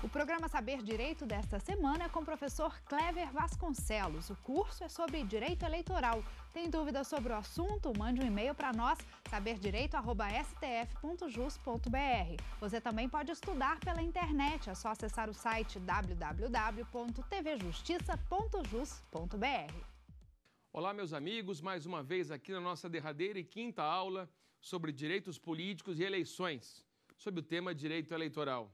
O programa Saber Direito desta semana é com o professor Clever Vasconcelos. O curso é sobre direito eleitoral. Tem dúvidas sobre o assunto? Mande um e-mail para nós, saberdireito.stf.jus.br. Você também pode estudar pela internet. É só acessar o site www.tvjustiça.jus.br. Olá, meus amigos, mais uma vez aqui na nossa derradeira e quinta aula sobre direitos políticos e eleições, sobre o tema direito eleitoral.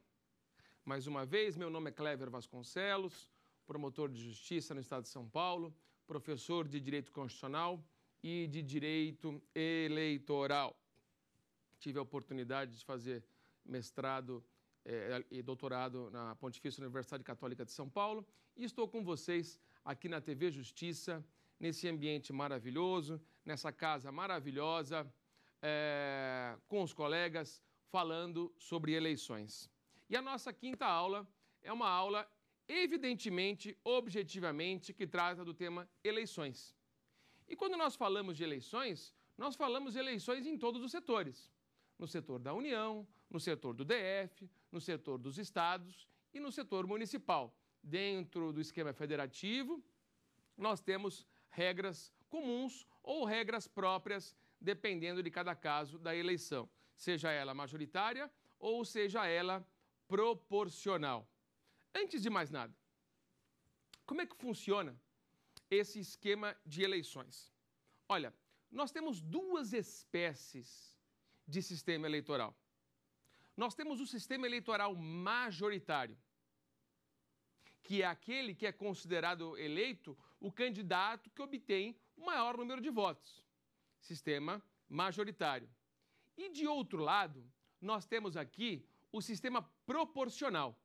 Mais uma vez, meu nome é Clever Vasconcelos, promotor de justiça no estado de São Paulo, professor de direito constitucional e de direito eleitoral. Tive a oportunidade de fazer mestrado eh, e doutorado na Pontifícia Universidade Católica de São Paulo e estou com vocês aqui na TV Justiça, nesse ambiente maravilhoso, nessa casa maravilhosa, eh, com os colegas, falando sobre eleições. E a nossa quinta aula é uma aula, evidentemente, objetivamente, que trata do tema eleições. E quando nós falamos de eleições, nós falamos eleições em todos os setores: no setor da União, no setor do DF, no setor dos estados e no setor municipal. Dentro do esquema federativo, nós temos regras comuns ou regras próprias, dependendo de cada caso da eleição, seja ela majoritária ou seja ela proporcional. Antes de mais nada, como é que funciona esse esquema de eleições? Olha, nós temos duas espécies de sistema eleitoral. Nós temos o sistema eleitoral majoritário, que é aquele que é considerado eleito o candidato que obtém o maior número de votos. Sistema majoritário. E de outro lado, nós temos aqui o sistema proporcional.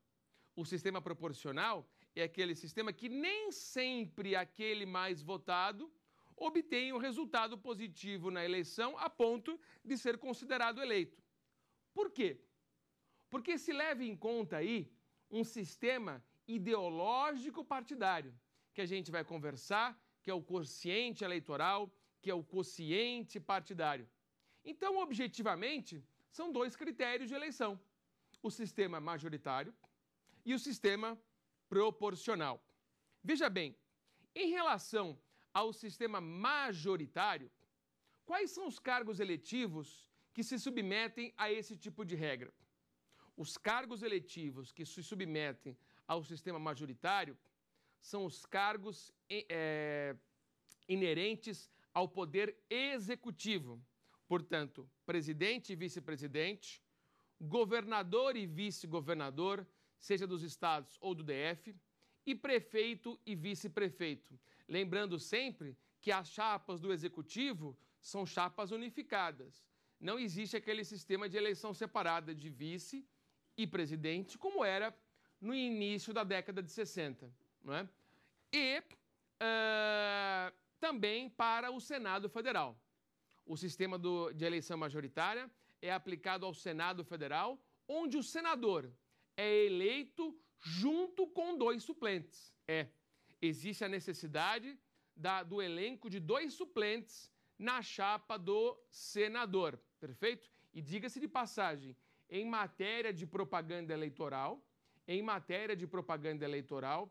O sistema proporcional é aquele sistema que nem sempre aquele mais votado obtém um resultado positivo na eleição a ponto de ser considerado eleito. Por quê? Porque se leva em conta aí um sistema ideológico partidário, que a gente vai conversar, que é o quociente eleitoral, que é o quociente partidário. Então, objetivamente, são dois critérios de eleição: o sistema majoritário e o sistema proporcional. Veja bem, em relação ao sistema majoritário, quais são os cargos eletivos que se submetem a esse tipo de regra? Os cargos eletivos que se submetem ao sistema majoritário são os cargos é, inerentes ao poder executivo. Portanto, presidente e vice-presidente, governador e vice-governador, seja dos estados ou do DF, e prefeito e vice-prefeito. Lembrando sempre que as chapas do executivo são chapas unificadas. Não existe aquele sistema de eleição separada de vice e presidente, como era no início da década de 60. Não é? E uh, também para o Senado Federal. O sistema do, de eleição majoritária é aplicado ao Senado Federal, onde o senador é eleito junto com dois suplentes. É, existe a necessidade da, do elenco de dois suplentes na chapa do senador, perfeito? E diga-se de passagem, em matéria de propaganda eleitoral, em matéria de propaganda eleitoral,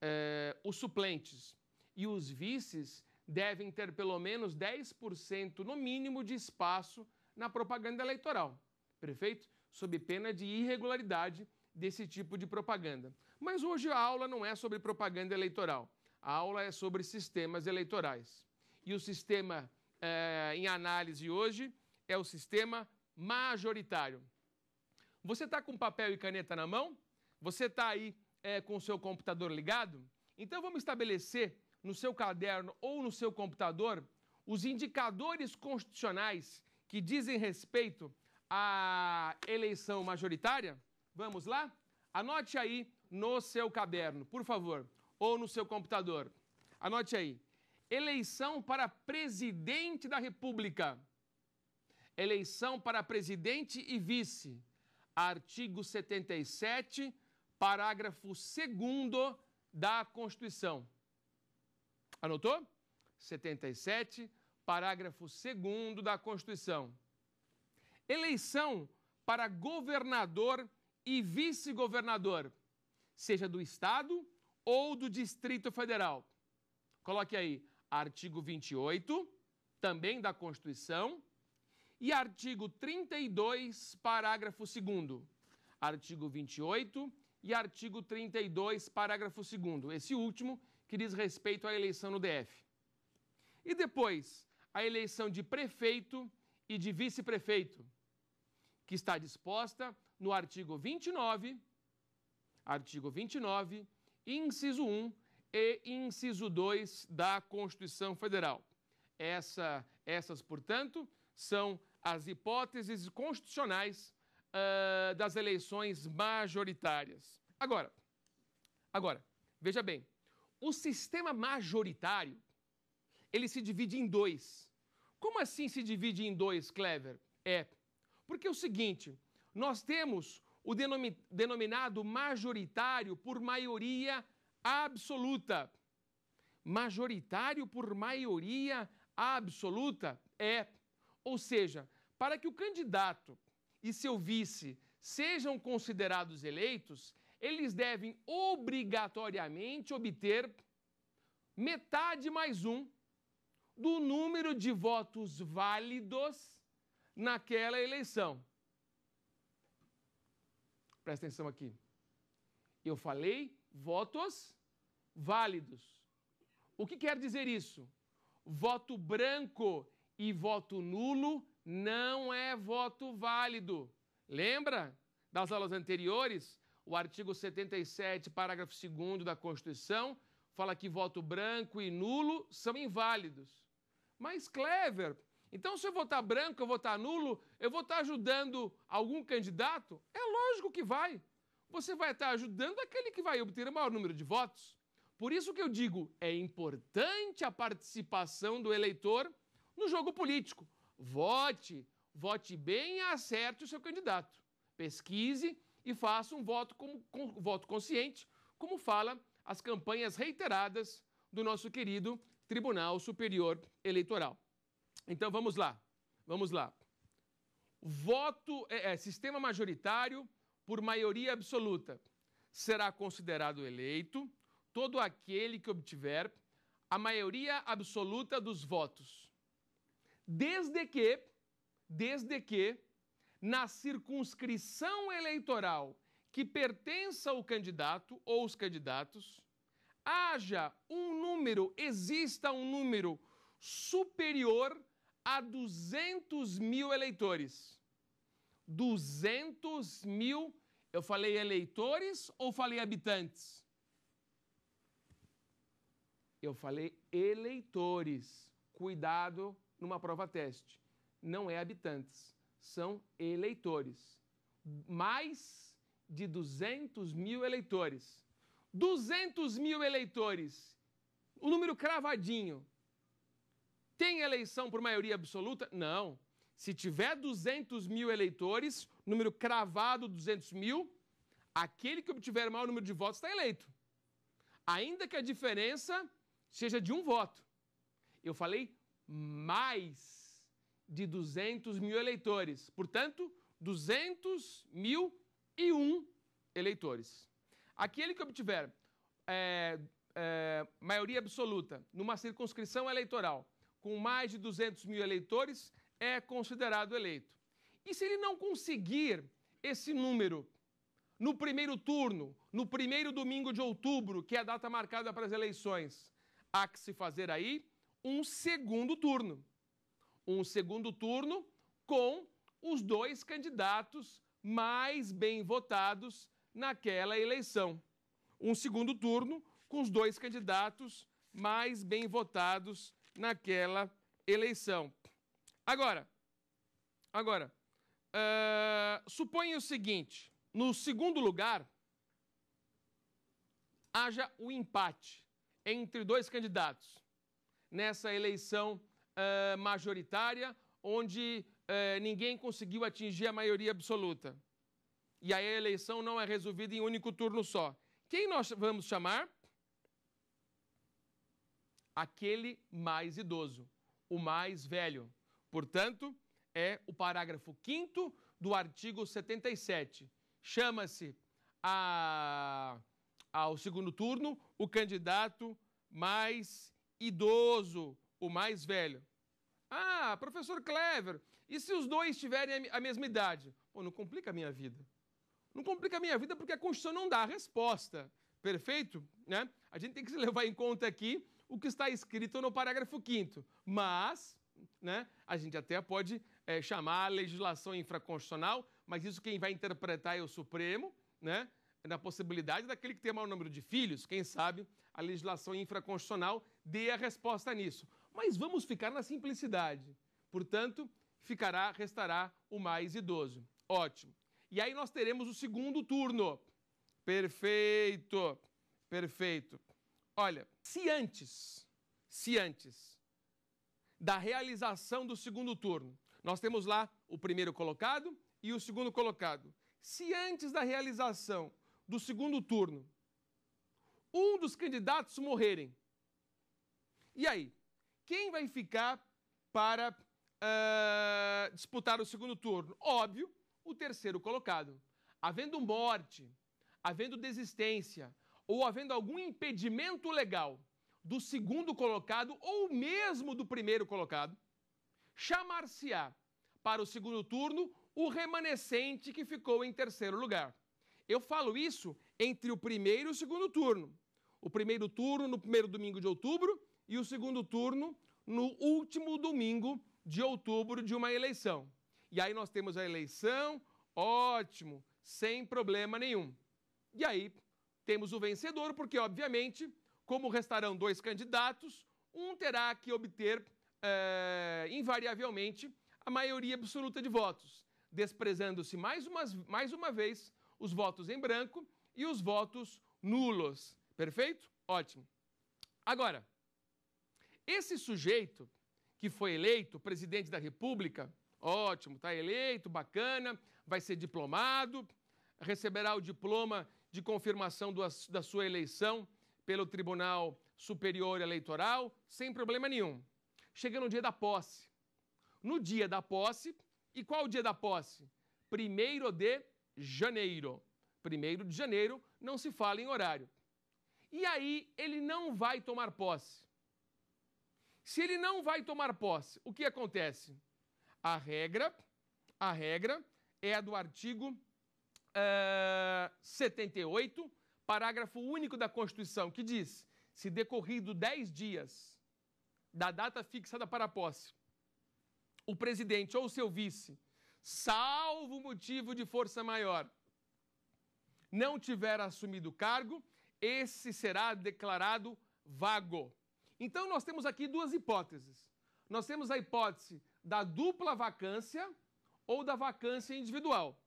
eh, os suplentes e os vices devem ter pelo menos 10% no mínimo de espaço na propaganda eleitoral. Prefeito, sob pena de irregularidade desse tipo de propaganda. Mas hoje a aula não é sobre propaganda eleitoral. A aula é sobre sistemas eleitorais. E o sistema é, em análise hoje é o sistema majoritário. Você está com papel e caneta na mão? Você está aí é, com o seu computador ligado? Então vamos estabelecer no seu caderno ou no seu computador os indicadores constitucionais que dizem respeito à eleição majoritária? Vamos lá? Anote aí no seu caderno, por favor, ou no seu computador. Anote aí. Eleição para presidente da República. Eleição para presidente e vice. Artigo 77, parágrafo 2 da Constituição. Anotou? 77, parágrafo 2 da Constituição. Eleição para governador e vice-governador, seja do Estado ou do Distrito Federal. Coloque aí, artigo 28, também da Constituição, e artigo 32, parágrafo 2. Artigo 28 e artigo 32, parágrafo 2. Esse último que diz respeito à eleição no DF. E depois, a eleição de prefeito e de vice-prefeito, que está disposta no artigo 29, artigo 29, inciso 1 e inciso 2 da Constituição Federal. Essa, essas, portanto, são as hipóteses constitucionais uh, das eleições majoritárias. Agora, agora, veja bem, o sistema majoritário ele se divide em dois. Como assim se divide em dois, Clever? É, porque é o seguinte, nós temos o denomi denominado majoritário por maioria absoluta. Majoritário por maioria absoluta é, ou seja, para que o candidato e seu vice sejam considerados eleitos, eles devem obrigatoriamente obter metade mais um do número de votos válidos naquela eleição. Presta atenção aqui. Eu falei votos válidos. O que quer dizer isso? Voto branco e voto nulo não é voto válido. Lembra das aulas anteriores? O artigo 77, parágrafo 2 da Constituição, fala que voto branco e nulo são inválidos mais clever. Então, se eu votar branco, eu votar nulo, eu vou estar ajudando algum candidato? É lógico que vai. Você vai estar ajudando aquele que vai obter o maior número de votos. Por isso que eu digo, é importante a participação do eleitor no jogo político. Vote, vote bem e acerte o seu candidato. Pesquise e faça um voto, como, com, voto consciente, como fala as campanhas reiteradas do nosso querido Tribunal Superior Eleitoral. Então vamos lá, vamos lá. Voto, é, é, sistema majoritário por maioria absoluta. Será considerado eleito todo aquele que obtiver a maioria absoluta dos votos. Desde que, desde que, na circunscrição eleitoral que pertença ao candidato ou os candidatos, haja um número, exista um número superior a 200 mil eleitores. 200 mil, eu falei eleitores ou falei habitantes? Eu falei eleitores. Cuidado numa prova teste. Não é habitantes, são eleitores. Mais de 200 mil eleitores. 200 mil eleitores, o número cravadinho, tem eleição por maioria absoluta? Não. Se tiver 200 mil eleitores, número cravado 200 mil, aquele que obtiver maior número de votos está eleito. Ainda que a diferença seja de um voto. Eu falei mais de 200 mil eleitores. Portanto, 200 mil e um eleitores. Aquele que obtiver é, é, maioria absoluta numa circunscrição eleitoral com mais de 200 mil eleitores é considerado eleito. E se ele não conseguir esse número no primeiro turno, no primeiro domingo de outubro, que é a data marcada para as eleições, há que se fazer aí um segundo turno. Um segundo turno com os dois candidatos mais bem votados naquela eleição. Um segundo turno com os dois candidatos mais bem votados naquela eleição. Agora, agora, uh, suponha o seguinte: no segundo lugar haja o um empate entre dois candidatos nessa eleição uh, majoritária, onde uh, ninguém conseguiu atingir a maioria absoluta e aí a eleição não é resolvida em único turno só. Quem nós vamos chamar? Aquele mais idoso, o mais velho. Portanto, é o parágrafo 5 do artigo 77. Chama-se ao segundo turno o candidato mais idoso, o mais velho. Ah, professor Clever, e se os dois tiverem a mesma idade? Pô, não complica a minha vida. Não complica a minha vida porque a Constituição não dá a resposta. Perfeito? Né? A gente tem que levar em conta aqui o que está escrito no parágrafo 5 Mas, né, a gente até pode é, chamar a legislação infraconstitucional, mas isso quem vai interpretar é o Supremo, né? na possibilidade daquele que tem maior número de filhos, quem sabe a legislação infraconstitucional dê a resposta nisso. Mas vamos ficar na simplicidade. Portanto, ficará, restará o mais idoso. Ótimo. E aí nós teremos o segundo turno. Perfeito, perfeito. Olha, se antes, se antes da realização do segundo turno, nós temos lá o primeiro colocado e o segundo colocado. Se antes da realização do segundo turno, um dos candidatos morrerem, e aí? Quem vai ficar para uh, disputar o segundo turno? Óbvio o terceiro colocado. Havendo morte, havendo desistência ou havendo algum impedimento legal do segundo colocado ou mesmo do primeiro colocado, chamar-se-á para o segundo turno o remanescente que ficou em terceiro lugar. Eu falo isso entre o primeiro e o segundo turno. O primeiro turno no primeiro domingo de outubro e o segundo turno no último domingo de outubro de uma eleição. E aí nós temos a eleição, ótimo, sem problema nenhum. E aí temos o vencedor, porque, obviamente, como restarão dois candidatos, um terá que obter é, invariavelmente a maioria absoluta de votos, desprezando-se mais, mais uma vez os votos em branco e os votos nulos. Perfeito? Ótimo. Agora, esse sujeito que foi eleito presidente da República Ótimo, está eleito, bacana, vai ser diplomado, receberá o diploma de confirmação do, da sua eleição pelo Tribunal Superior Eleitoral, sem problema nenhum. Chega no dia da posse. No dia da posse, e qual o dia da posse? Primeiro de janeiro. Primeiro de janeiro não se fala em horário. E aí ele não vai tomar posse. Se ele não vai tomar posse, o que acontece? A regra, a regra é a do artigo uh, eh, 78, parágrafo único da Constituição, que diz: se decorrido 10 dias da data fixada para a posse, o presidente ou seu vice, salvo motivo de força maior, não tiver assumido o cargo, esse será declarado vago. Então, nós temos aqui duas hipóteses. Nós temos a hipótese da dupla vacância ou da vacância individual.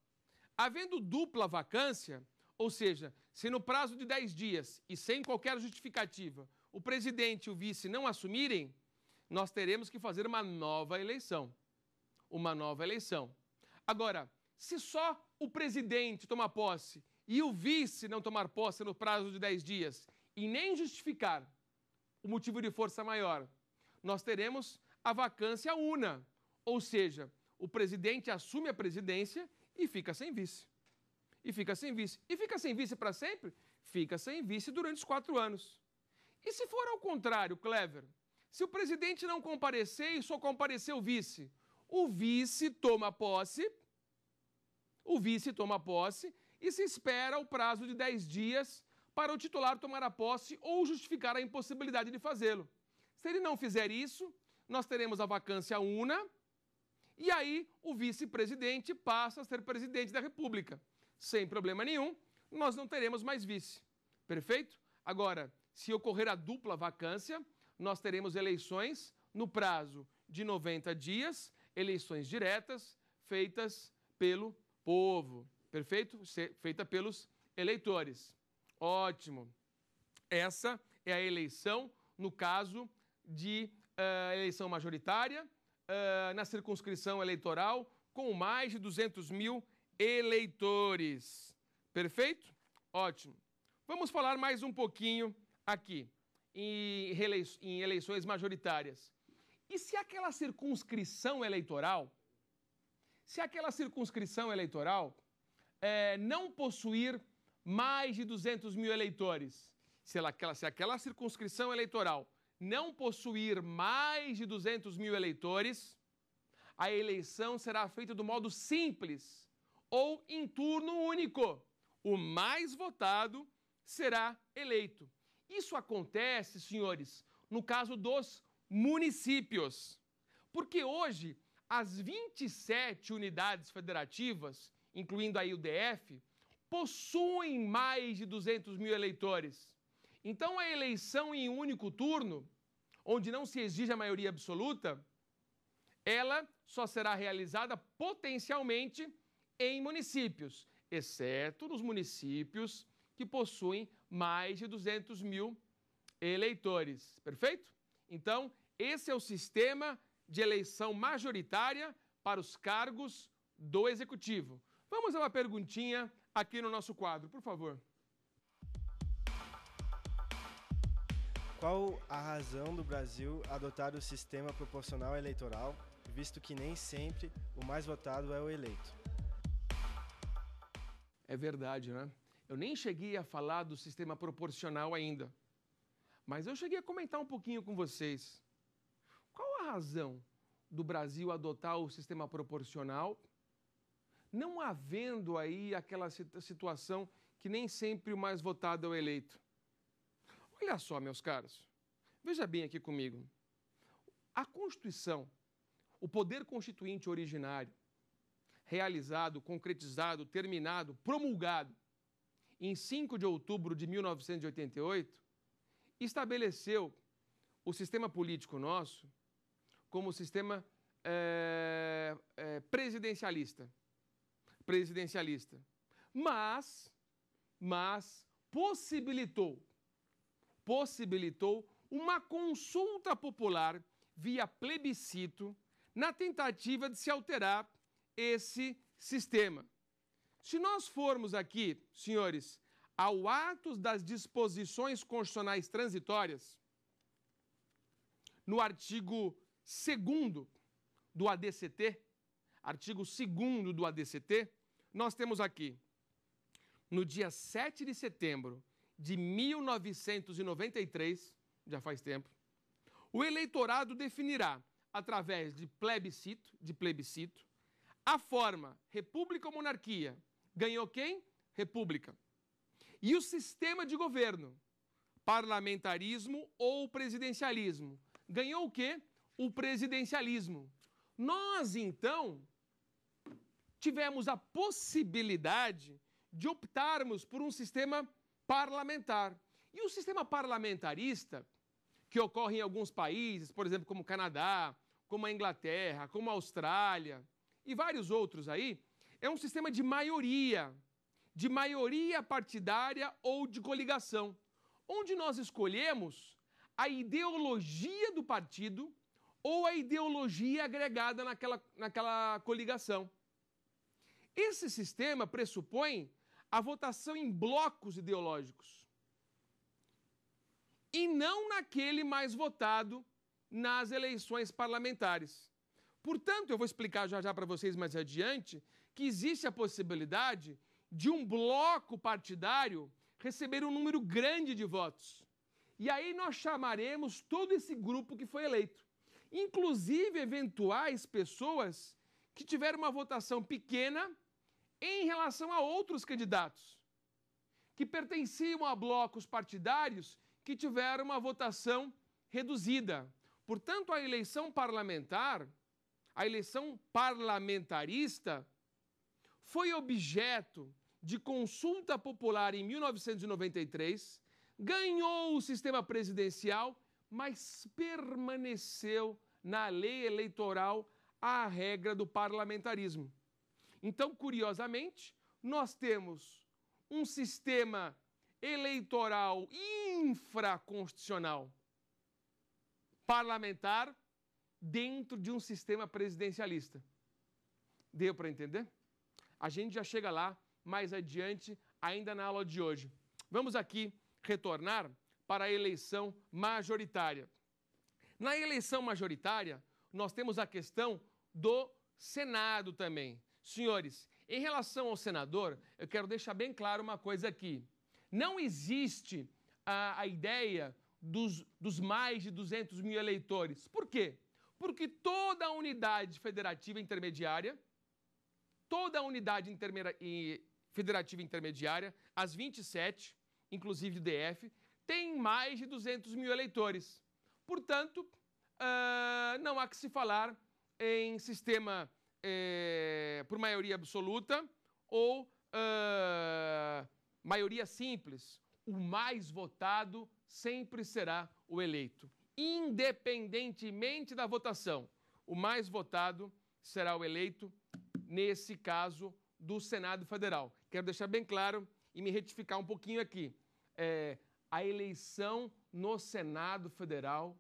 Havendo dupla vacância, ou seja, se no prazo de 10 dias e sem qualquer justificativa o presidente e o vice não assumirem, nós teremos que fazer uma nova eleição. Uma nova eleição. Agora, se só o presidente tomar posse e o vice não tomar posse no prazo de 10 dias e nem justificar o motivo de força maior, nós teremos a vacância una, ou seja, o presidente assume a presidência e fica sem vice. E fica sem vice. E fica sem vice para sempre? Fica sem vice durante os quatro anos. E se for ao contrário, Clever? Se o presidente não comparecer e só comparecer o vice, o vice toma posse, o vice toma posse e se espera o prazo de 10 dias para o titular tomar a posse ou justificar a impossibilidade de fazê-lo. Se ele não fizer isso, nós teremos a vacância una, e aí o vice-presidente passa a ser presidente da República. Sem problema nenhum, nós não teremos mais vice. Perfeito? Agora, se ocorrer a dupla vacância, nós teremos eleições no prazo de 90 dias, eleições diretas feitas pelo povo. Perfeito? Feita pelos eleitores. Ótimo. Essa é a eleição no caso de uh, eleição majoritária, uh, na circunscrição eleitoral, com mais de 200 mil eleitores. Perfeito? Ótimo. Vamos falar mais um pouquinho aqui em, eleições majoritárias. E se aquela circunscrição eleitoral, se aquela circunscrição eleitoral é, não possuir mais de 200 mil eleitores, se, ela, se aquela circunscrição eleitoral não possuir mais de 200 mil eleitores, a eleição será feita do modo simples ou em turno único. O mais votado será eleito. Isso acontece, senhores, no caso dos municípios. Porque hoje, as 27 unidades federativas, incluindo aí o DF, possuem mais de 200 mil eleitores. Então, a eleição em único turno, onde não se exige a maioria absoluta, ela só será realizada potencialmente em municípios, exceto nos municípios que possuem mais de 200 mil eleitores. Perfeito? Então, esse é o sistema de eleição majoritária para os cargos do executivo. Vamos a uma perguntinha aqui no nosso quadro, por favor. Qual a razão do Brasil adotar o sistema proporcional eleitoral, visto que nem sempre o mais votado é o eleito? É verdade, né? Eu nem cheguei a falar do sistema proporcional ainda, mas eu cheguei a comentar um pouquinho com vocês. Qual a razão do Brasil adotar o sistema proporcional, não havendo aí aquela situação que nem sempre o mais votado é o eleito? Olha só, meus caros, veja bem aqui comigo. A Constituição, o poder constituinte originário, realizado, concretizado, terminado, promulgado em 5 de outubro de 1988, estabeleceu o sistema político nosso como sistema é, é, presidencialista. Presidencialista. Mas, mas possibilitou possibilitou uma consulta popular via plebiscito na tentativa de se alterar esse sistema. Se nós formos aqui, senhores, ao ato das disposições constitucionais transitórias, no artigo 2 do ADCT, artigo 2 do ADCT, nós temos aqui, no dia 7 de setembro de 1993, já faz tempo, o eleitorado definirá, através de plebiscito, de plebiscito, a forma república ou monarquia. Ganhou quem? República. E o sistema de governo, parlamentarismo ou presidencialismo. Ganhou o quê? O presidencialismo. Nós, então, tivemos a possibilidade de optarmos por um sistema parlamentar. E o sistema parlamentarista, que ocorre em alguns países, por exemplo, como o Canadá, como a Inglaterra, como a Austrália e vários outros aí, é um sistema de maioria, de maioria partidária ou de coligação, onde nós escolhemos a ideologia do partido ou a ideologia agregada naquela, naquela coligação. Esse sistema pressupõe a votação em blocos ideológicos e não naquele mais votado nas eleições parlamentares. Portanto, eu vou explicar já já para vocês mais adiante que existe a possibilidade de um bloco partidário receber um número grande de votos. E aí nós chamaremos todo esse grupo que foi eleito, inclusive eventuais pessoas que tiveram uma votação pequena em relação a outros candidatos que pertenciam a blocos partidários que tiveram uma votação reduzida. Portanto, a eleição parlamentar, a eleição parlamentarista, foi objeto de consulta popular em 1993, ganhou o sistema presidencial, mas permaneceu na lei eleitoral a regra do parlamentarismo. Então, curiosamente, nós temos um sistema eleitoral infraconstitucional parlamentar dentro de um sistema presidencialista. Deu para entender? A gente já chega lá mais adiante, ainda na aula de hoje. Vamos aqui retornar para a eleição majoritária. Na eleição majoritária, nós temos a questão do Senado também. Senhores, em relação ao senador, eu quero deixar bem claro uma coisa aqui. Não existe a, a ideia dos, dos mais de 200 mil eleitores. Por quê? Porque toda unidade federativa intermediária, toda unidade intermer... federativa intermediária, as 27, inclusive o DF, tem mais de 200 mil eleitores. Portanto, uh, não há que se falar em sistema é, por maioria absoluta ou uh, maioria simples. O mais votado sempre será o eleito. Independentemente da votação, o mais votado será o eleito, nesse caso, do Senado Federal. Quero deixar bem claro e me retificar um pouquinho aqui. É, a eleição no Senado Federal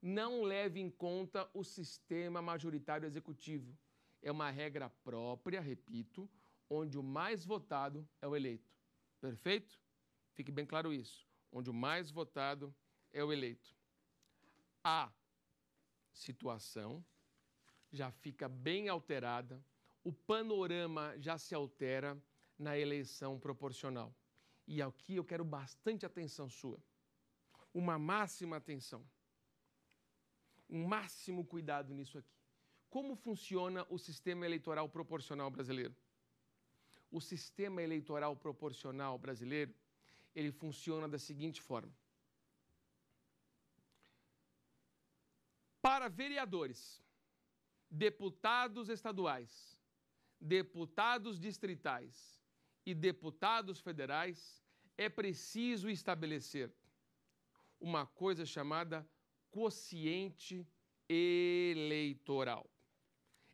não leva em conta o sistema majoritário executivo é uma regra própria, repito, onde o mais votado é o eleito. Perfeito? Fique bem claro isso. Onde o mais votado é o eleito. A situação já fica bem alterada, o panorama já se altera na eleição proporcional. E aqui é eu quero bastante atenção sua. Uma máxima atenção. Um máximo cuidado nisso aqui como funciona o sistema eleitoral proporcional brasileiro. O sistema eleitoral proporcional brasileiro, ele funciona da seguinte forma. Para vereadores, deputados estaduais, deputados distritais e deputados federais, é preciso estabelecer uma coisa chamada quociente eleitoral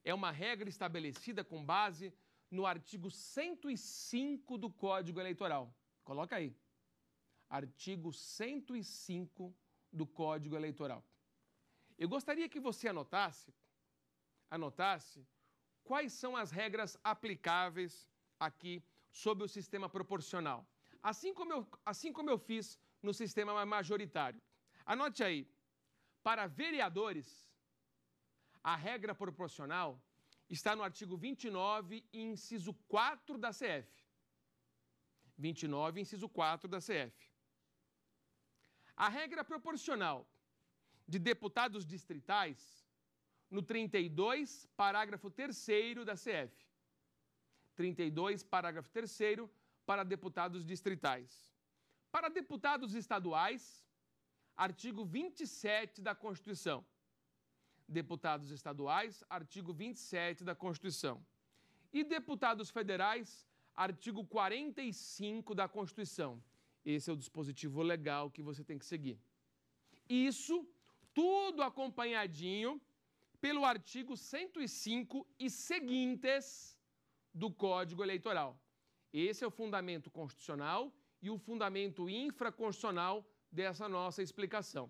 é uma regra estabelecida com base no artigo 105 do Código Eleitoral. Coloca aí. Artigo 105 do Código Eleitoral. Eu gostaria que você anotasse, anotasse quais são as regras aplicáveis aqui sobre o sistema proporcional. Assim como eu, assim como eu fiz no sistema majoritário. Anote aí. Para vereadores, a regra proporcional está no artigo 29, inciso 4 da CF. 29, inciso 4 da CF. A regra proporcional de deputados distritais no 32, parágrafo 3 da CF. 32, parágrafo 3 para deputados distritais. Para deputados estaduais, artigo 27 da Constituição deputados estaduais, artigo 27 da Constituição. E deputados federais, artigo 45 da Constituição. Esse é o dispositivo legal que você tem que seguir. Isso tudo acompanhadinho pelo artigo 105 e seguintes do Código Eleitoral. Esse é o fundamento constitucional e o fundamento infraconstitucional dessa nossa explicação.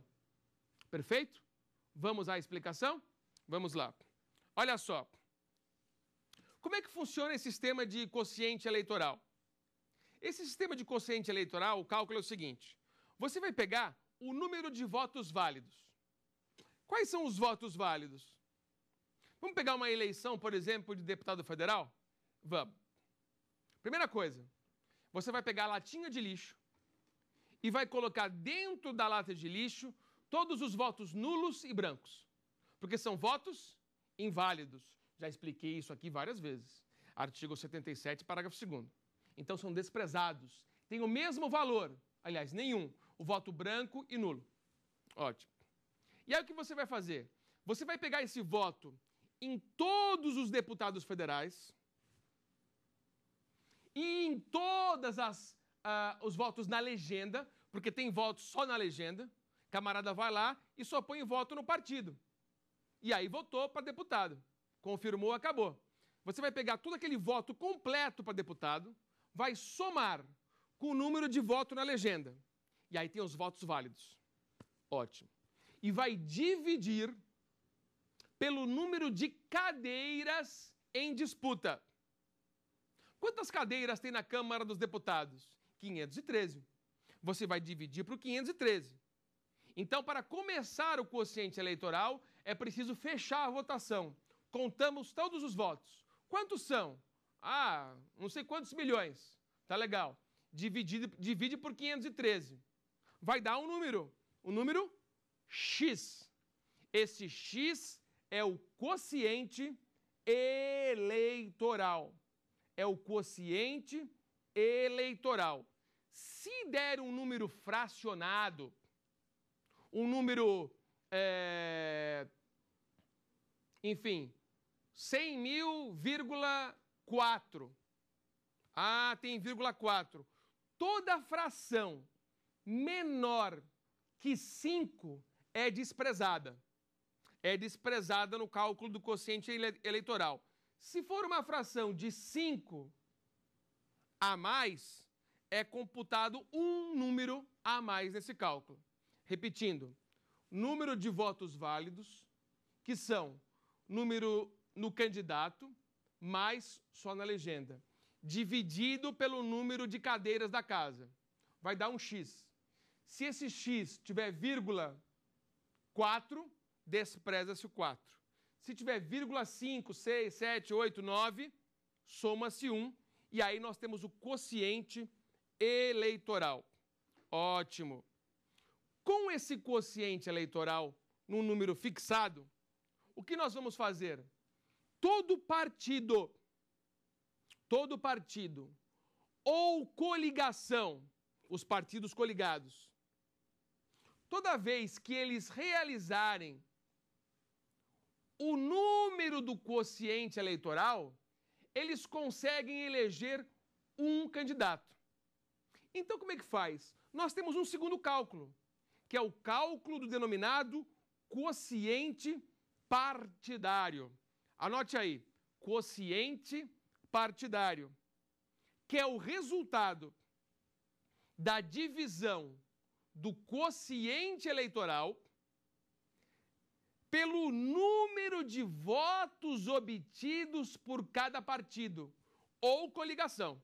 Perfeito? Vamos à explicação? Vamos lá. Olha só. Como é que funciona esse sistema de quociente eleitoral? Esse sistema de quociente eleitoral, o cálculo é o seguinte: você vai pegar o número de votos válidos. Quais são os votos válidos? Vamos pegar uma eleição, por exemplo, de deputado federal? Vamos. Primeira coisa, você vai pegar a latinha de lixo e vai colocar dentro da lata de lixo todos os votos nulos e brancos, porque são votos inválidos. Já expliquei isso aqui várias vezes. Artigo 77, parágrafo 2. Então são desprezados. Tem o mesmo valor, aliás, nenhum, o voto branco e nulo. Ótimo. E aí o que você vai fazer? Você vai pegar esse voto em todos os deputados federais e em todas as uh, os votos na legenda, porque tem votos só na legenda. Camarada vai lá e só põe voto no partido. E aí votou para deputado. Confirmou, acabou. Você vai pegar todo aquele voto completo para deputado, vai somar com o número de voto na legenda. E aí tem os votos válidos. Ótimo. E vai dividir pelo número de cadeiras em disputa. Quantas cadeiras tem na Câmara dos Deputados? 513. Você vai dividir para o 513. Então, para começar o quociente eleitoral, é preciso fechar a votação. Contamos todos os votos. Quantos são? Ah, não sei quantos milhões. Tá legal. Dividido, divide por 513. Vai dar um número. O um número X. Esse X é o quociente eleitoral. É o quociente eleitoral. Se der um número fracionado, um número. É, enfim, 100 mil,4. Ah, tem vírgula 4. Toda fração menor que 5 é desprezada. É desprezada no cálculo do quociente eleitoral. Se for uma fração de 5 a mais, é computado um número a mais nesse cálculo. Repetindo, número de votos válidos, que são número no candidato, mais só na legenda, dividido pelo número de cadeiras da casa. Vai dar um X. Se esse X tiver vírgula 4, despreza-se o 4. Se tiver vírgula 5, 6, 7, 8, 9, soma-se 1. E aí nós temos o quociente eleitoral. Ótimo. Com esse quociente eleitoral num número fixado, o que nós vamos fazer? Todo partido, todo partido ou coligação, os partidos coligados, toda vez que eles realizarem o número do quociente eleitoral, eles conseguem eleger um candidato. Então, como é que faz? Nós temos um segundo cálculo que é o cálculo do denominado quociente partidário. Anote aí, quociente partidário, que é o resultado da divisão do quociente eleitoral pelo número de votos obtidos por cada partido ou coligação.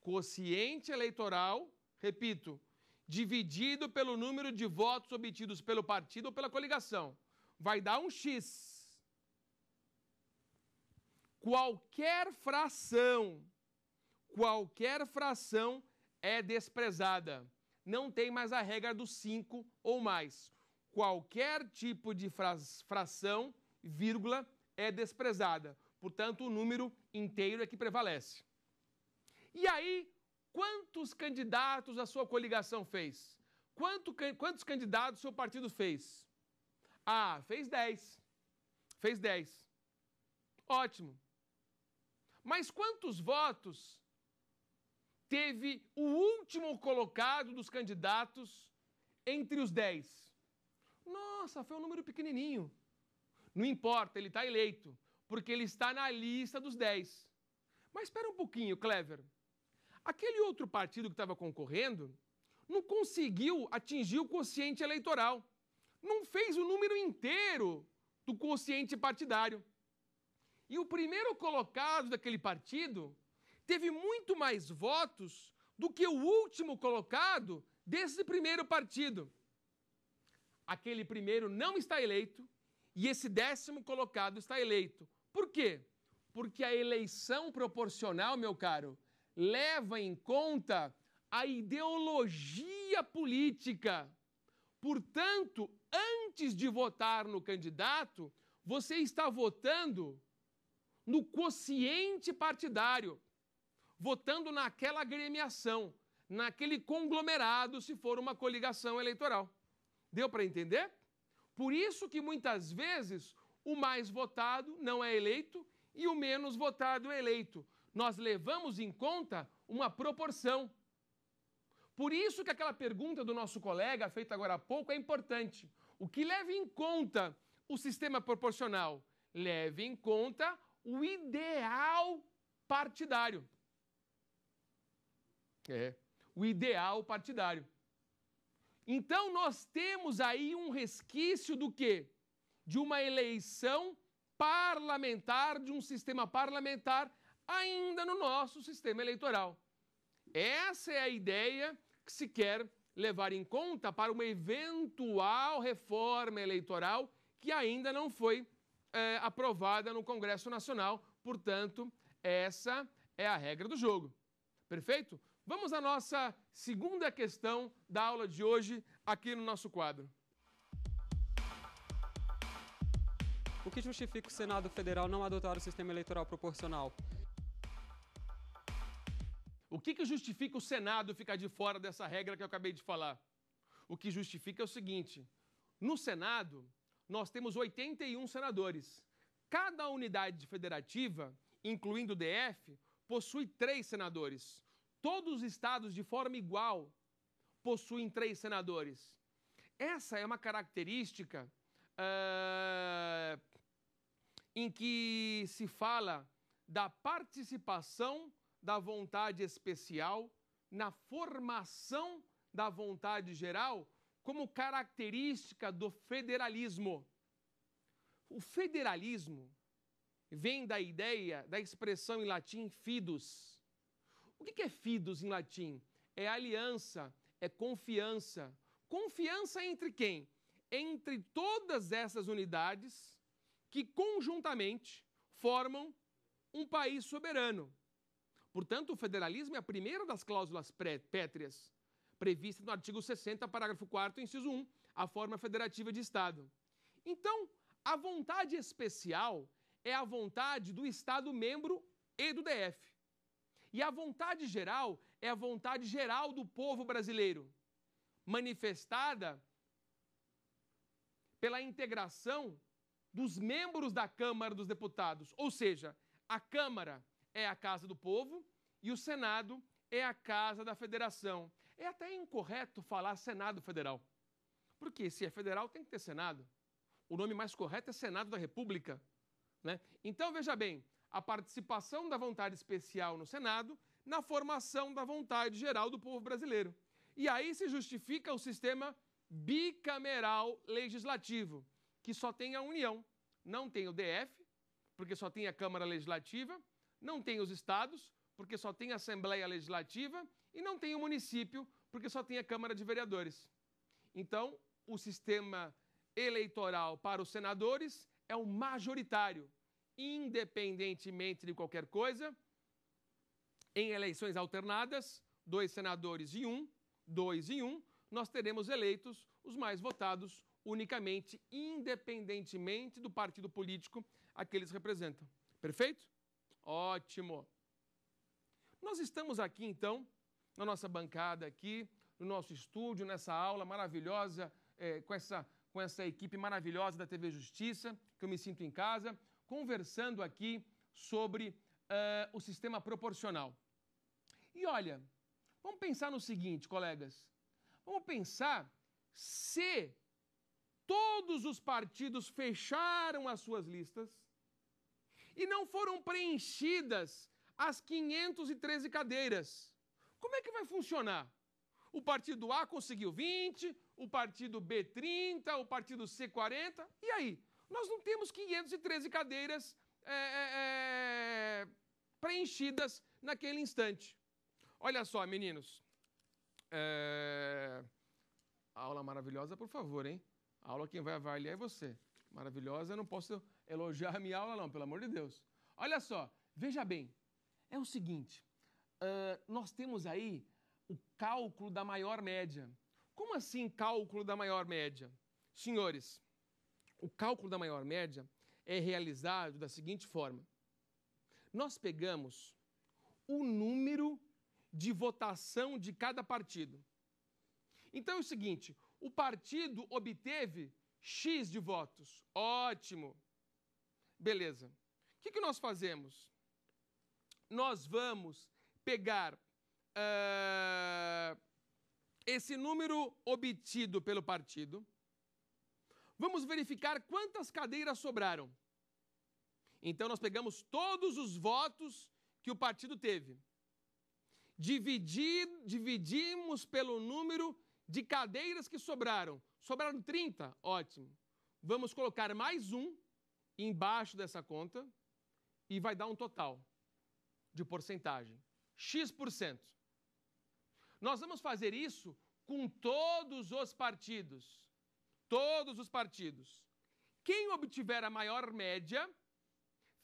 Quociente eleitoral, repito, dividido pelo número de votos obtidos pelo partido ou pela coligação. Vai dar um X. Qualquer fração, qualquer fração é desprezada. Não tem mais a regra do 5 ou mais. Qualquer tipo de fração, vírgula, é desprezada. Portanto, o número inteiro é que prevalece. E aí, Quantos candidatos a sua coligação fez? Quanto, quantos candidatos seu partido fez? Ah, fez 10. Fez 10. Ótimo. Mas quantos votos teve o último colocado dos candidatos entre os 10? Nossa, foi um número pequenininho. Não importa, ele está eleito, porque ele está na lista dos 10. Mas espera um pouquinho, Clever. Aquele outro partido que estava concorrendo não conseguiu atingir o quociente eleitoral. Não fez o número inteiro do quociente partidário. E o primeiro colocado daquele partido teve muito mais votos do que o último colocado desse primeiro partido. Aquele primeiro não está eleito e esse décimo colocado está eleito. Por quê? Porque a eleição proporcional, meu caro, leva em conta a ideologia política. Portanto, antes de votar no candidato, você está votando no quociente partidário, votando naquela agremiação, naquele conglomerado, se for uma coligação eleitoral. Deu para entender? Por isso que muitas vezes o mais votado não é eleito e o menos votado é eleito nós levamos em conta uma proporção. Por isso que aquela pergunta do nosso colega, feita agora há pouco, é importante. O que leva em conta o sistema proporcional? Leve em conta o ideal partidário. É, o ideal partidário. Então nós temos aí um resquício do quê? De uma eleição parlamentar, de um sistema parlamentar ainda no nosso sistema eleitoral. Essa é a ideia que se quer levar em conta para uma eventual reforma eleitoral que ainda não foi é, aprovada no Congresso Nacional. Portanto, essa é a regra do jogo. Perfeito? Vamos à nossa segunda questão da aula de hoje aqui no nosso quadro. O que justifica o Senado Federal não adotar o sistema eleitoral proporcional? O que, que justifica o Senado ficar de fora dessa regra que eu acabei de falar? O que justifica é o seguinte: no Senado, nós temos 81 senadores. Cada unidade federativa, incluindo o DF, possui três senadores. Todos os estados, de forma igual, possuem três senadores. Essa é uma característica uh, em que se fala da participação da vontade especial, na formação da vontade geral, como característica do federalismo. O federalismo vem da ideia, da expressão em latim fidus. O que é fidus em latim? É aliança, é confiança. Confiança entre quem? Entre todas essas unidades que conjuntamente formam um país soberano. Portanto, o federalismo é a primeira das cláusulas pétreas prevista no artigo 60, parágrafo 4, inciso 1, a forma federativa de Estado. Então, a vontade especial é a vontade do Estado membro e do DF. E a vontade geral é a vontade geral do povo brasileiro, manifestada pela integração dos membros da Câmara dos Deputados, ou seja, a Câmara é a casa do povo e o Senado é a casa da federação. É até incorreto falar Senado Federal. Porque se é federal, tem que ter Senado. O nome mais correto é Senado da República. Né? Então, veja bem, a participação da vontade especial no Senado na formação da vontade geral do povo brasileiro. E aí se justifica o sistema bicameral legislativo, que só tem a União, não tem o DF, porque só tem a Câmara Legislativa, não tem os estados, porque só tem a Assembleia Legislativa, e não tem o município, porque só tem a Câmara de Vereadores. Então, o sistema eleitoral para os senadores é o majoritário, independentemente de qualquer coisa. Em eleições alternadas, dois senadores e um, dois e um, nós teremos eleitos os mais votados unicamente, independentemente do partido político a que eles representam. Perfeito? Ótimo. Nós estamos aqui então, na nossa bancada aqui, no nosso estúdio, nessa aula maravilhosa, é, com, essa, com essa equipe maravilhosa da TV Justiça, que eu me sinto em casa, conversando aqui sobre uh, o sistema proporcional. E olha, vamos pensar no seguinte, colegas. Vamos pensar se todos os partidos fecharam as suas listas e não foram preenchidas as 513 cadeiras. Como é que vai funcionar? O partido A conseguiu 20, o partido B 30, o partido C 40. E aí? Nós não temos 513 cadeiras é, é, é, preenchidas naquele instante. Olha só, meninos. É... Aula maravilhosa, por favor, hein? A aula quem vai avaliar é você. Maravilhosa, eu não posso elogiar a minha aula, não, pelo amor de Deus. Olha só, veja bem, é o seguinte: uh, nós temos aí o cálculo da maior média. Como assim cálculo da maior média? Senhores, o cálculo da maior média é realizado da seguinte forma: nós pegamos o número de votação de cada partido. Então é o seguinte: o partido obteve X de votos. Ótimo! Beleza. O que, que nós fazemos? Nós vamos pegar uh, esse número obtido pelo partido, vamos verificar quantas cadeiras sobraram. Então, nós pegamos todos os votos que o partido teve. dividimos pelo número de cadeiras que sobraram. Sobraram 30? Ótimo. Vamos colocar mais um embaixo dessa conta e vai dar um total de porcentagem, X%. Nós vamos fazer isso com todos os partidos. Todos os partidos. Quem obtiver a maior média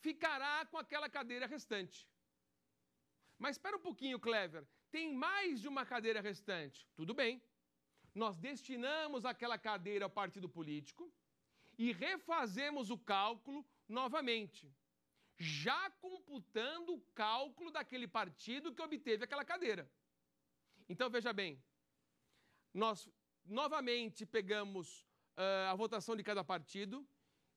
ficará com aquela cadeira restante. Mas espera um pouquinho, Clever. Tem mais de uma cadeira restante. Tudo bem. Nós destinamos aquela cadeira ao partido político e refazemos o cálculo novamente, já computando o cálculo daquele partido que obteve aquela cadeira. Então veja bem, nós novamente pegamos uh, a votação de cada partido,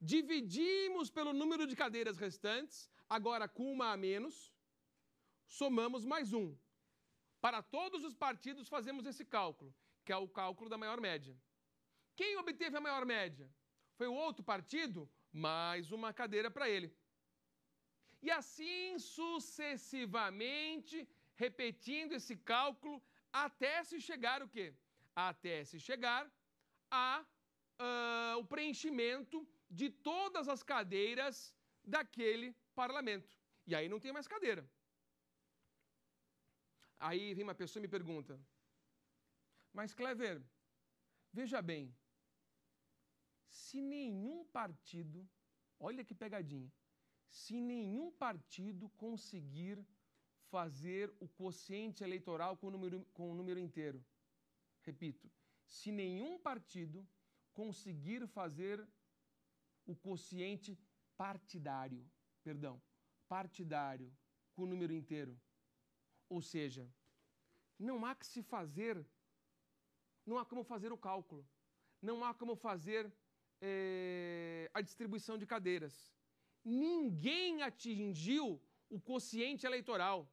dividimos pelo número de cadeiras restantes, agora com uma a menos, somamos mais um. Para todos os partidos fazemos esse cálculo, que é o cálculo da maior média. Quem obteve a maior média? Foi o outro partido? Mais uma cadeira para ele. E assim sucessivamente, repetindo esse cálculo até se chegar o quê? Até se chegar a uh, o preenchimento de todas as cadeiras daquele parlamento. E aí não tem mais cadeira. Aí vem uma pessoa e me pergunta: Mas Clever, veja bem, se nenhum partido, olha que pegadinha, se nenhum partido conseguir fazer o quociente eleitoral com o número, com o número inteiro. Repito, se nenhum partido conseguir fazer o quociente partidário, perdão, partidário com o número inteiro. Ou seja, não há que se fazer, não há como fazer o cálculo, não há como fazer é, a distribuição de cadeiras. Ninguém atingiu o quociente eleitoral.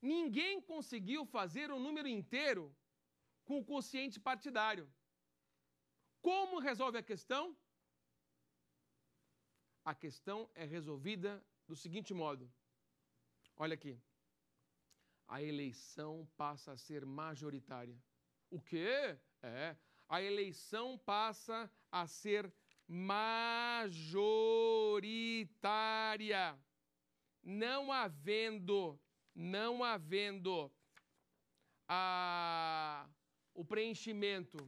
Ninguém conseguiu fazer o número inteiro com o quociente partidário. Como resolve a questão? A questão é resolvida do seguinte modo: olha aqui. A eleição passa a ser majoritária. O quê? É. A eleição passa a ser majoritária. Não havendo, não havendo a, o preenchimento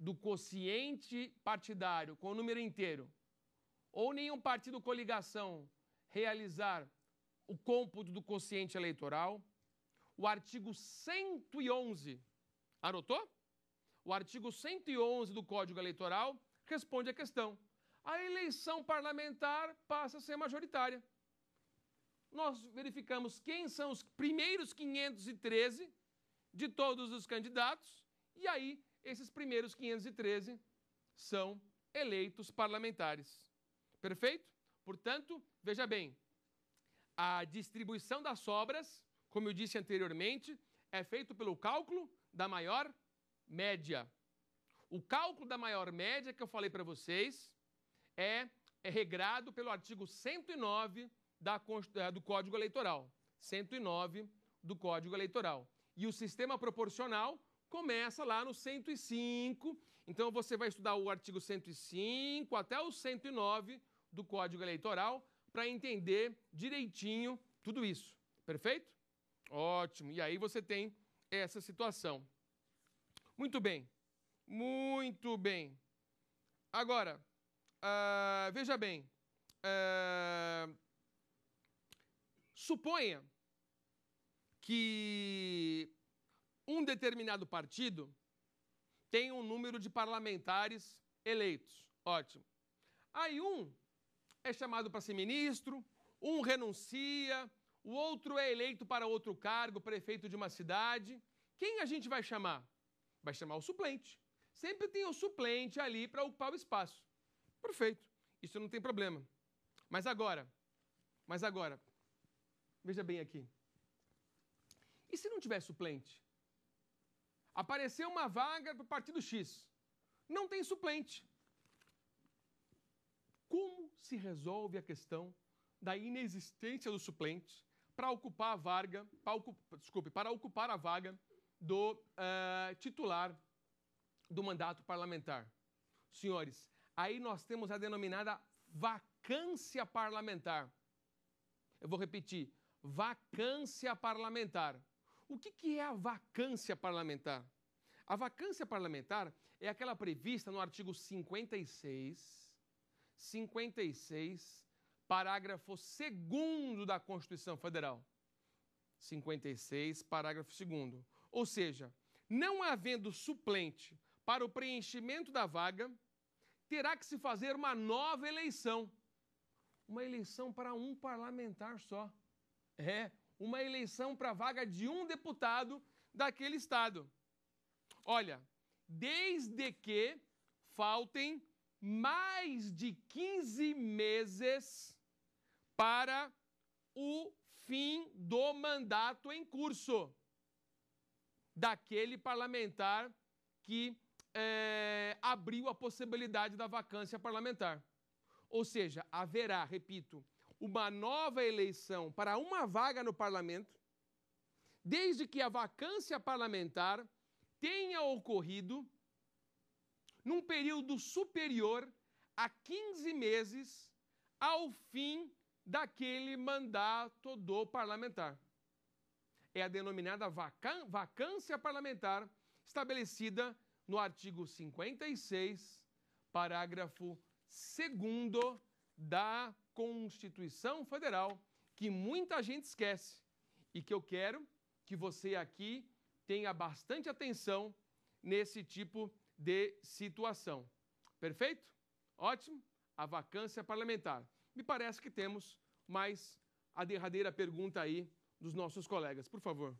do quociente partidário com o número inteiro, ou nenhum partido coligação realizar o cômputo do quociente eleitoral, o artigo 111, anotou? O artigo 111 do Código Eleitoral responde à questão. A eleição parlamentar passa a ser majoritária. Nós verificamos quem são os primeiros 513 de todos os candidatos, e aí esses primeiros 513 são eleitos parlamentares. Perfeito? Portanto, veja bem, a distribuição das sobras, como eu disse anteriormente, é feito pelo cálculo da maior média. O cálculo da maior média que eu falei para vocês é, é, regrado pelo artigo 109 da, eh, do Código Eleitoral. 109 do Código Eleitoral. E o sistema proporcional começa lá no 105. Então você vai estudar o artigo 105 até o 109 do Código Eleitoral para entender direitinho tudo isso. Perfeito? Ótimo. E aí você tem essa situação. Muito bem. Muito bem. Agora, uh, veja bem. Uh, suponha que um determinado partido tem um número de parlamentares eleitos. Ótimo. Aí um é chamado para ser ministro, um renuncia, o outro é eleito para outro cargo, prefeito de uma cidade. Quem a gente vai chamar? vai chamar o suplente. Sempre tem o suplente ali para ocupar o espaço. Perfeito. Isso não tem problema. Mas agora, mas agora, veja bem aqui. E se não tiver suplente? Apareceu uma vaga para o partido X. Não tem suplente. Como se resolve a questão da inexistência do suplente para ocupar a vaga, para, desculpe, para ocupar a vaga do uh, titular do mandato parlamentar. Senhores, aí nós temos a denominada vacância parlamentar. Eu vou repetir: vacância parlamentar. O que, que é a vacância parlamentar? A vacância parlamentar é aquela prevista no artigo 56, 56, parágrafo 2 da Constituição Federal. 56, parágrafo 2. Ou seja, não havendo suplente para o preenchimento da vaga, terá que se fazer uma nova eleição. Uma eleição para um parlamentar só. É, uma eleição para a vaga de um deputado daquele estado. Olha, desde que faltem mais de 15 meses para o fim do mandato em curso daquele parlamentar que é, abriu a possibilidade da vacância parlamentar. Ou seja, haverá, repito, uma nova eleição para uma vaga no parlamento, desde que a vacância parlamentar tenha ocorrido num período superior a 15 meses ao fim daquele mandato do parlamentar é a denominada vacância parlamentar, estabelecida no artigo 56, parágrafo 2 da Constituição Federal, que muita gente esquece e que eu quero que você aqui tenha bastante atenção nesse tipo de situação. Perfeito? Ótimo. A vacância parlamentar. Me parece que temos mais a derradeira pergunta aí dos nossos colegas. Por favor.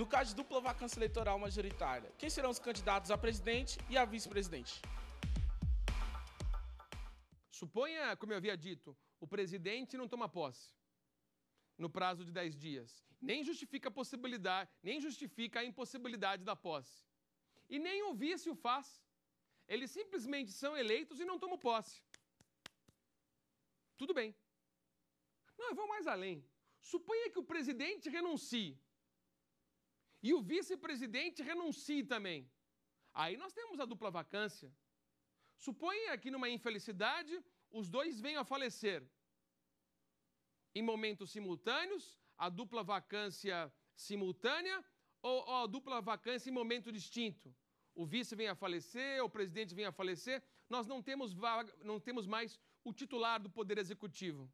No caso de dupla vacância eleitoral majoritária, quem serão os candidatos a presidente e a vice-presidente? Suponha, como eu havia dito, o presidente não toma posse no prazo de 10 dias. Nem justifica a possibilidade, nem justifica a impossibilidade da posse. E nem o vice o faz. Eles simplesmente são eleitos e não tomam posse. Tudo bem. Não, eu vou mais além. Suponha que o presidente renuncie e o vice-presidente renuncie também. Aí nós temos a dupla vacância. Suponha que numa infelicidade os dois venham a falecer. Em momentos simultâneos, a dupla vacância simultânea ou, ou a dupla vacância em momento distinto. O vice vem a falecer, o presidente vem a falecer, nós não temos, não temos mais o titular do Poder Executivo.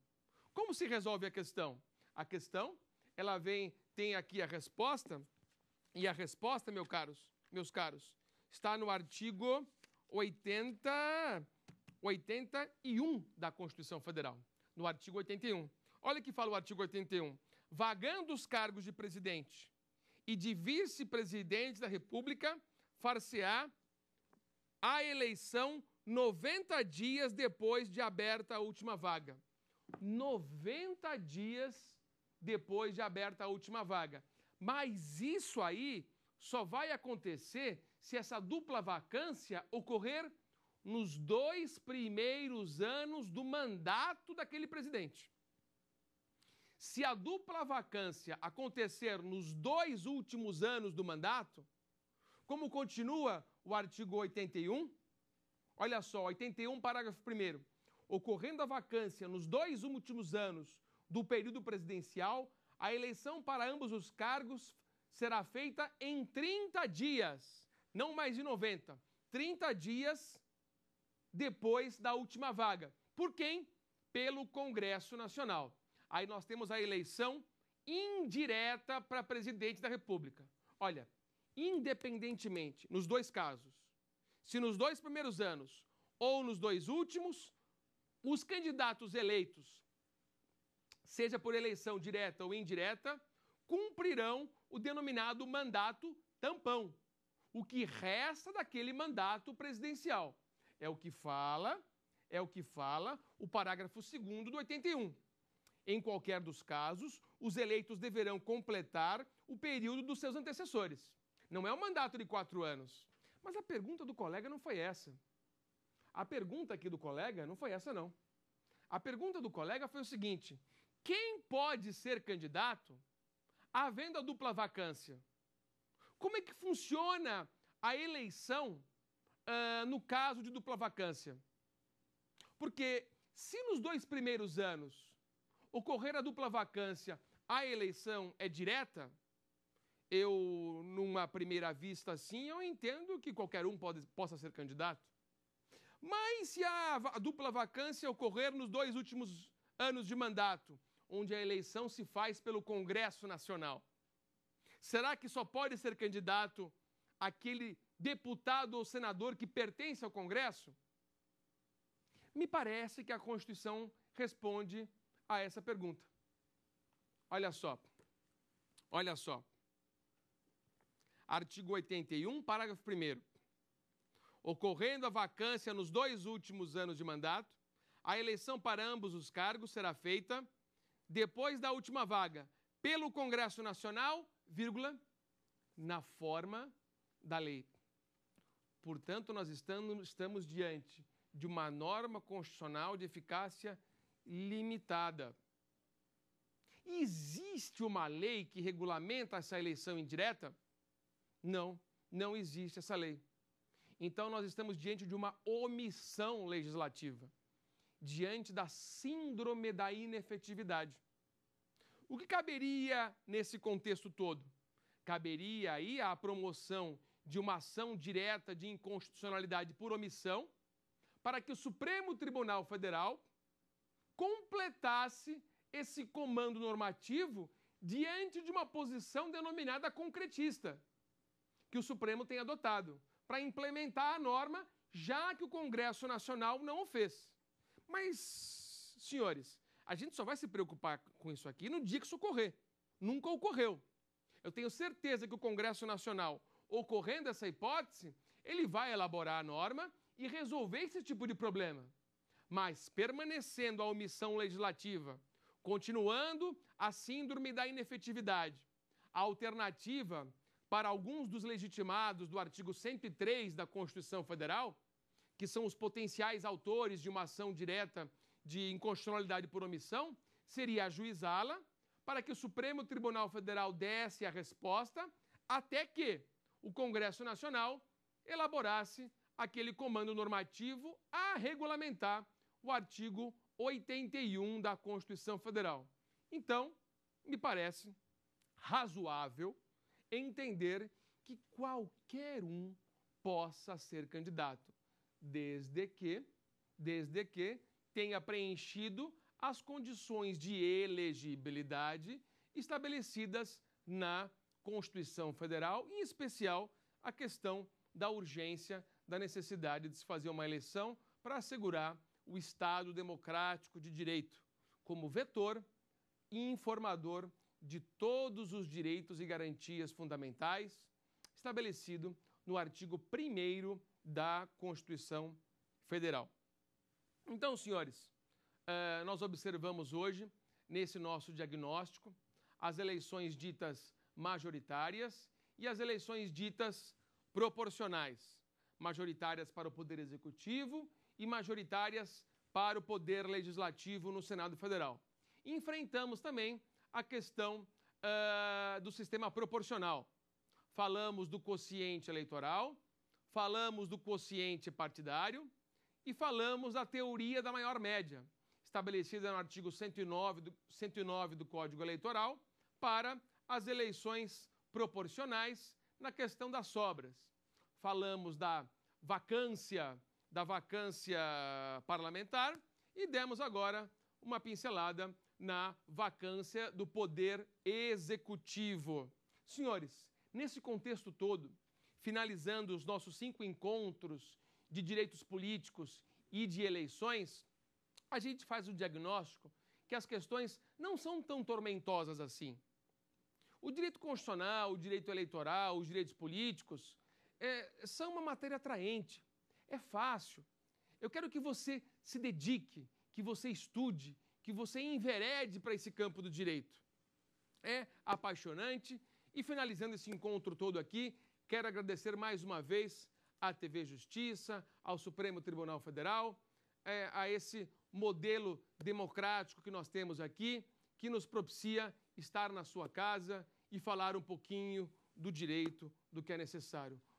Como se resolve a questão? A questão, ela vem, tem aqui a resposta, e a resposta, meus caros, meus caros, está no artigo 80, 81 da Constituição Federal. No artigo 81. Olha o que fala o artigo 81. Vagando os cargos de presidente e de vice-presidente da República, far-se-á a eleição 90 dias depois de aberta a última vaga. 90 dias depois de aberta a última vaga. Mas isso aí só vai acontecer se essa dupla vacância ocorrer nos dois primeiros anos do mandato daquele presidente. Se a dupla vacância acontecer nos dois últimos anos do mandato, como continua o artigo 81, olha só, 81, parágrafo 1 ocorrendo a vacância nos dois últimos anos do período presidencial, a eleição para ambos os cargos será feita em 30 dias, não mais de 90, 30 dias depois da última vaga. Por quem? Pelo Congresso Nacional. Aí nós temos a eleição indireta para presidente da República. Olha, independentemente, nos dois casos, se nos dois primeiros anos ou nos dois últimos, os candidatos eleitos, seja por eleição direta ou indireta, cumprirão o denominado mandato tampão, o que resta daquele mandato presidencial. É o que fala, é o que fala o parágrafo 2 do 81. Em qualquer dos casos, os eleitos deverão completar o período dos seus antecessores. Não é um mandato de quatro anos. Mas a pergunta do colega não foi essa. A pergunta aqui do colega não foi essa, não. A pergunta do colega foi o seguinte: quem pode ser candidato havendo a dupla vacância? Como é que funciona a eleição uh, no caso de dupla vacância? Porque se nos dois primeiros anos ocorrer a dupla vacância, a eleição é direta, eu, numa primeira vista assim, eu entendo que qualquer um pode, possa ser candidato. Mas se a dupla vacância ocorrer nos dois últimos anos de mandato, onde a eleição se faz pelo Congresso Nacional, será que só pode ser candidato aquele deputado ou senador que pertence ao Congresso? Me parece que a Constituição responde a essa pergunta. Olha só. Olha só. Artigo 81, parágrafo 1. Ocorrendo a vacância nos dois últimos anos de mandato, a eleição para ambos os cargos será feita depois da última vaga, pelo Congresso Nacional, vírgula, na forma da lei. Portanto, nós estamos, estamos diante de uma norma constitucional de eficácia limitada. Existe uma lei que regulamenta essa eleição indireta? Não, não existe essa lei. Então, nós estamos diante de uma omissão legislativa, diante da síndrome da inefetividade. O que caberia nesse contexto todo? Caberia aí a promoção de uma ação direta de inconstitucionalidade por omissão, para que o Supremo Tribunal Federal completasse esse comando normativo diante de uma posição denominada concretista, que o Supremo tem adotado para implementar a norma, já que o Congresso Nacional não o fez. Mas, senhores, a gente só vai se preocupar com isso aqui no dia que isso ocorrer. Nunca ocorreu. Eu tenho certeza que o Congresso Nacional, ocorrendo essa hipótese, ele vai elaborar a norma e resolver esse tipo de problema. Mas, permanecendo a omissão legislativa, continuando a síndrome da inefetividade, a alternativa para alguns dos legitimados do artigo 103 da Constituição Federal, que são os potenciais autores de uma ação direta de inconstitucionalidade por omissão, seria ajuizá-la para que o Supremo Tribunal Federal desse a resposta até que o Congresso Nacional elaborasse aquele comando normativo a regulamentar o artigo 81 da Constituição Federal. Então, me parece razoável entender que qualquer um possa ser candidato, desde que, desde que tenha preenchido as condições de elegibilidade estabelecidas na Constituição Federal, em especial a questão da urgência, da necessidade de se fazer uma eleição para assegurar o Estado democrático de direito, como vetor, informador de todos os direitos e garantias fundamentais estabelecido no artigo 1 da Constituição Federal. Então, senhores, eh, nós observamos hoje, nesse nosso diagnóstico, as eleições ditas majoritárias e as eleições ditas proporcionais majoritárias para o Poder Executivo e majoritárias para o Poder Legislativo no Senado Federal. Enfrentamos também a questão uh, do sistema proporcional. Falamos do quociente eleitoral, falamos do quociente partidário e falamos da teoria da maior média, estabelecida no artigo 109 do, 109 do Código Eleitoral, para as eleições proporcionais na questão das sobras. Falamos da vacância, da vacância parlamentar e demos agora uma pincelada na vacância do poder executivo. Senhores, nesse contexto todo, finalizando os nossos cinco encontros de direitos políticos e de eleições, a gente faz o diagnóstico que as questões não são tão tormentosas assim. O direito constitucional, o direito eleitoral, os direitos políticos é, são uma matéria atraente. É fácil. Eu quero que você se dedique, que você estude, que você enverede para esse campo do direito. É apaixonante. E finalizando esse encontro todo aqui, quero agradecer mais uma vez à TV Justiça, ao Supremo Tribunal Federal, é, a esse modelo democrático que nós temos aqui, que nos propicia estar na sua casa e falar um pouquinho do direito, do que é necessário.